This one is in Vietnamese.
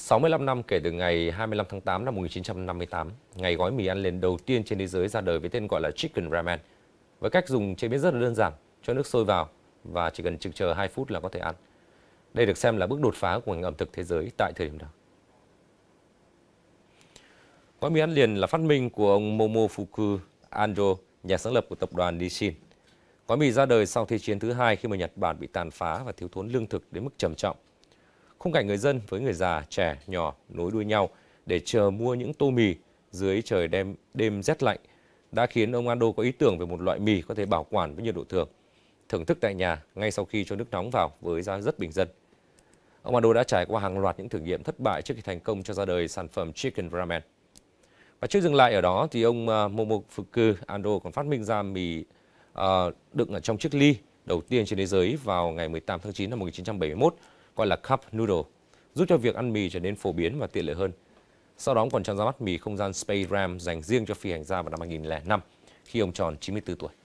65 năm kể từ ngày 25 tháng 8 năm 1958, ngày gói mì ăn liền đầu tiên trên thế giới ra đời với tên gọi là Chicken Ramen. Với cách dùng chế biến rất là đơn giản, cho nước sôi vào và chỉ cần chừng chờ 2 phút là có thể ăn. Đây được xem là bước đột phá của ngành ẩm thực thế giới tại thời điểm đó. Gói mì ăn liền là phát minh của ông Momofuku Ando, nhà sáng lập của tập đoàn Nissin. Gói mì ra đời sau Thế chiến thứ hai khi mà Nhật Bản bị tàn phá và thiếu thốn lương thực đến mức trầm trọng khung cảnh người dân với người già, trẻ, nhỏ nối đuôi nhau để chờ mua những tô mì dưới trời đêm, đêm rét lạnh đã khiến ông Ando có ý tưởng về một loại mì có thể bảo quản với nhiệt độ thường. Thưởng thức tại nhà ngay sau khi cho nước nóng vào với giá rất bình dân. Ông Ando đã trải qua hàng loạt những thử nghiệm thất bại trước khi thành công cho ra đời sản phẩm Chicken Ramen. Và trước dừng lại ở đó thì ông à, Momofuku Ando còn phát minh ra mì uh, đựng ở trong chiếc ly đầu tiên trên thế giới vào ngày 18 tháng 9 năm 1971 gọi là cup noodle, giúp cho việc ăn mì trở nên phổ biến và tiện lợi hơn. Sau đó còn cho ra mắt mì không gian Space Ram dành riêng cho phi hành gia vào năm 2005 khi ông tròn 94 tuổi.